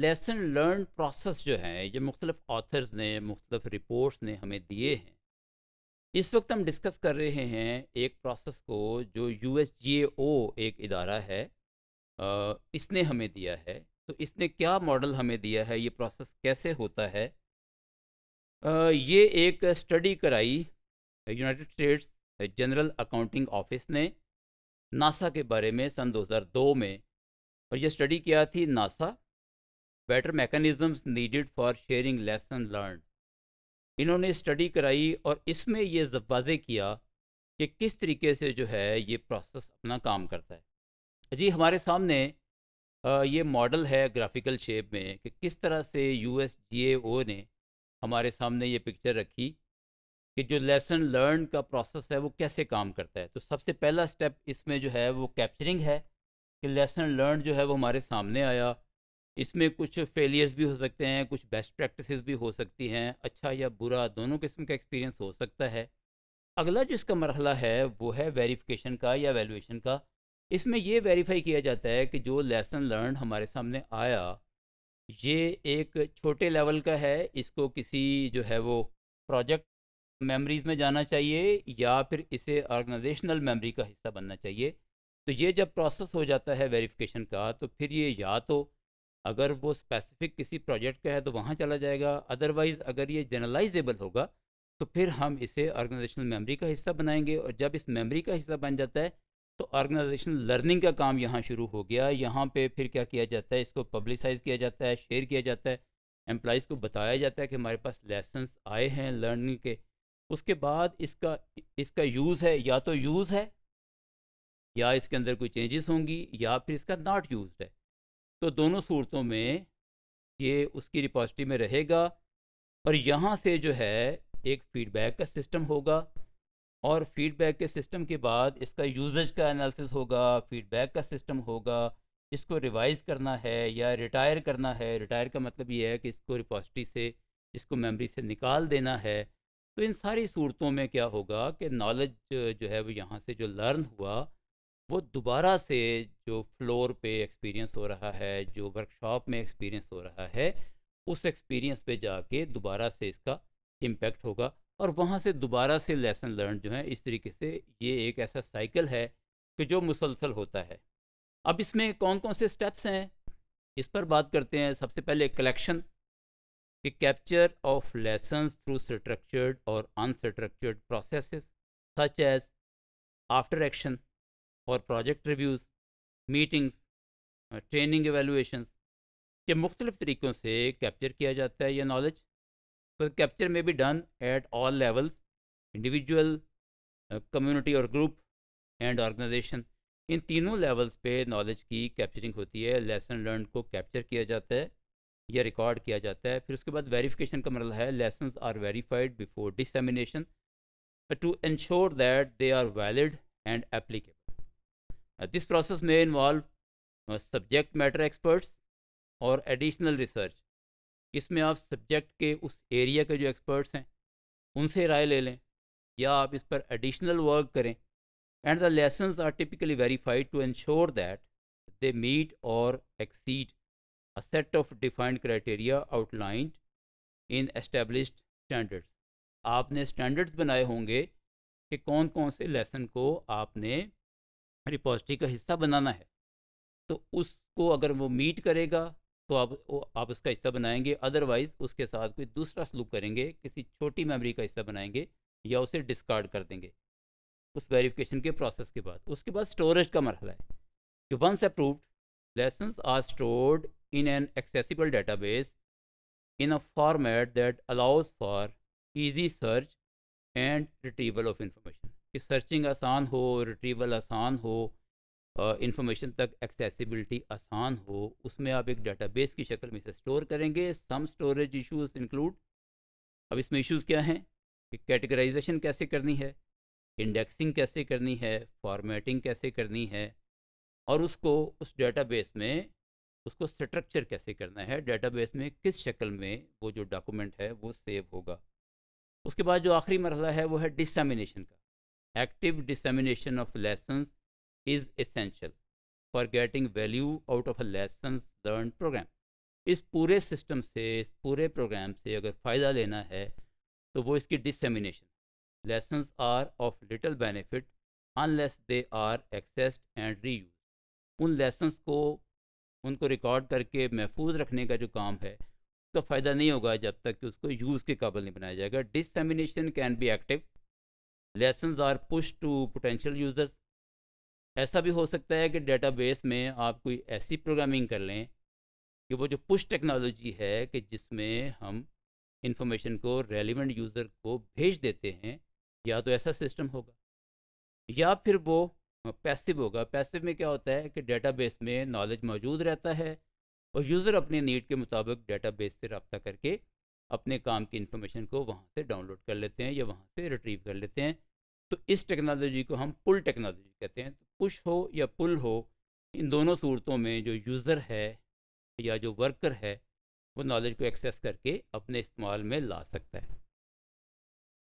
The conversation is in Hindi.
लेसन लर्न प्रोसेस जो है ये मुख्तलिफ ऑथर्स ने मुख्तलिफ रिपोर्ट्स ने हमें दिए हैं इस वक्त हम डिस्कस कर रहे हैं एक प्रोसेस को जो यू एस जी ओ एक इदारा है इसने हमें दिया है तो इसने क्या मॉडल हमें दिया है ये प्रोसेस कैसे होता है ये एक स्टडी कराई United States General Accounting Office ने नासा के बारे में सन 2002 में और ये स्टडी किया थी NASA better mechanisms needed for sharing lesson learn इन्होंने स्टडी कराई और इसमें ये वाजे किया कि किस तरीके से जो है ये प्रोसेस अपना काम करता है जी हमारे सामने ये मॉडल है ग्राफिकल शेप में कि किस तरह से यू एस जी ए ओ ने हमारे सामने ये पिक्चर रखी कि जो लेसन लर्न का प्रोसेस है वो कैसे काम करता है तो सबसे पहला स्टेप इसमें जो है वो कैप्चरिंग है कि लेसन लर्न जो है वो हमारे सामने आया इसमें कुछ फेलियर्स भी हो सकते हैं कुछ बेस्ट प्रैक्टिसेस भी हो सकती हैं अच्छा या बुरा दोनों किस्म का एक्सपीरियंस हो सकता है अगला जो इसका मरहला है वो है वेरिफिकेशन का या वैल्यूएशन का इसमें ये वेरीफाई किया जाता है कि जो लेसन लर्न हमारे सामने आया ये एक छोटे लेवल का है इसको किसी जो है वो प्रोजेक्ट मेमोरीज में जाना चाहिए या फिर इसे ऑर्गेनाइजेशनल मेमोरी का हिस्सा बनना चाहिए तो ये जब प्रोसेस हो जाता है वेरिफिकेशन का तो फिर ये या तो अगर वो स्पेसिफिक किसी प्रोजेक्ट का है तो वहाँ चला जाएगा अदरवाइज़ अगर ये जनरलाइजेबल होगा तो फिर हम इसे ऑर्गेनाइजेशनल मेमोरी का हिस्सा बनाएंगे और जब इस मेमोरी का हिस्सा बन जाता है तो ऑर्गेनाइजेशन लर्निंग का काम यहाँ शुरू हो गया यहाँ पे फिर क्या किया जाता है इसको पब्लिसाइज किया जाता है शेयर किया जाता है एम्प्लॉज़ को बताया जाता है कि हमारे पास लेसन्स आए हैं लर्निंग के उसके बाद इसका इसका यूज़ है या तो यूज़ है या इसके अंदर कोई चेंजेस होंगी या फिर इसका नॉट यूज है तो दोनों सूरतों में ये उसकी रिपोजिटरी में रहेगा और यहाँ से जो है एक फीडबैक का सिस्टम होगा और फीडबैक के सिस्टम के बाद इसका यूजेज का एनालिसिस होगा फीडबैक का सिस्टम होगा इसको रिवाइज करना है या रिटायर करना है रिटायर का मतलब ये है कि इसको रिपोजिटरी से इसको मेमोरी से निकाल देना है तो इन सारी सूरतों में क्या होगा कि नॉलेज जो है वो यहाँ से जो लर्न हुआ वो दोबारा से जो फ्लोर पे एक्सपीरियंस हो रहा है जो वर्कशॉप में एक्सपीरियंस हो रहा है उस एक्सपीरियंस पे जाके दोबारा से इसका इम्पेक्ट होगा और वहाँ से दोबारा से लेसन लर्न जो है इस तरीके से ये एक ऐसा साइकिल है कि जो मुसलसल होता है अब इसमें कौन कौन से स्टेप्स हैं इस पर बात करते हैं सबसे पहले कलेक्शन कि capture of lesson through structured और unstructured process such as after action और project reviews meetings training evaluations के मुख्तलिफ तरीक़ों से कैप्चर किया जाता है यह नॉलेज तो कैप्चर में भी done at all levels individual community और ग्रुप एंड ऑर्गेनाइजेशन इन तीनों लेवल्स पे नॉलेज की कैप्चरिंग होती है लेसन लर्न को कैप्चर किया जाता है या रिकॉर्ड किया जाता है फिर उसके बाद वेरिफिकेशन का मरला है lesson are verified before dissemination to ensure that they are valid and applicable this process में इन्वॉल्व सब्जेक्ट मैटर एक्सपर्ट्स और एडिशनल रिसर्च इसमें आप सब्जेक्ट के उस एरिया के जो एक्सपर्ट्स हैं उनसे राय ले लें या आप इस पर एडिशनल वर्क करें and the lesson are typically verified to ensure that they meet और exceed a set of defined criteria outlined in establish standards आपने स्टैंडर्ड्स बनाए होंगे कि कौन कौन से लेसन को आपने रिपोजिटरी का हिस्सा बनाना है तो उसको अगर वो मीट करेगा तो आप आप उसका हिस्सा बनाएंगे अदरवाइज़ उसके साथ कोई दूसरा सलूक करेंगे किसी छोटी मेमोरी का हिस्सा बनाएंगे या उसे डिस्कार्ड कर देंगे उस वेरिफिकेशन के प्रोसेस के बाद उसके बाद स्टोरेज का मरहला है कि once approved lesson are stored in an accessible database in a format that allows for easy search and retrieval of information कि सर्चिंग आसान हो रिट्रीवल आसान हो इंफॉर्मेशन तक एक्सेसिबिलिटी आसान हो उसमें आप एक डाटाबेस की शक्ल में इसे स्टोर करेंगे सम स्टोरेज इश्यूज इंक्लूड अब इसमें इश्यूज क्या हैं कि कैटेगराइजेशन कैसे करनी है इंडेक्सिंग कैसे करनी है फॉर्मेटिंग कैसे करनी है और उसको उस डेटाबेस में उसको स्ट्रक्चर कैसे करना है डेटाबेस में किस शक्ल में वो जो डॉक्यूमेंट है वो सेव होगा उसके बाद जो आखिरी मरला है वो है डिस्टामिनेशन का active dissemination of lesson is essential for getting value out of a lessons learned program इस पूरे सिस्टम से इस पूरे प्रोग्राम से अगर फ़ायदा लेना है तो वो इसकी dissemination lesson are of little benefit unless they are accessed and reuse उन लेसन्स को उनको रिकॉर्ड करके महफूज रखने का जो काम है उसका फ़ायदा नहीं होगा जब तक कि उसको यूज़ के काबिल नहीं बनाया जाएगा dissemination can be active lesson are push to potential users ऐसा भी हो सकता है कि डेटाबेस में आप कोई ऐसी प्रोग्रामिंग कर लें कि वो जो पुश टेक्नोलॉजी है कि जिसमें हम इंफॉर्मेशन को रेलिवेंट यूज़र को भेज देते हैं या तो ऐसा सिस्टम होगा या फिर वो पैसिव होगा पैसिव में क्या होता है कि डेटाबेस में नॉलेज मौजूद रहता है और यूज़र अपने नीड के मुताबिक डेटाबेस से रबता करके अपने काम की इन्फॉर्मेशन को वहाँ से डाउनलोड कर लेते हैं या वहाँ से रिट्रीव कर लेते हैं तो इस टेक्नोलॉजी को हम पुल टेक्नोलॉजी कहते हैं तो पुश हो या पुल हो इन दोनों सूरतों में जो यूज़र है या जो वर्कर है वो नॉलेज को एक्सेस करके अपने इस्तेमाल में ला सकता है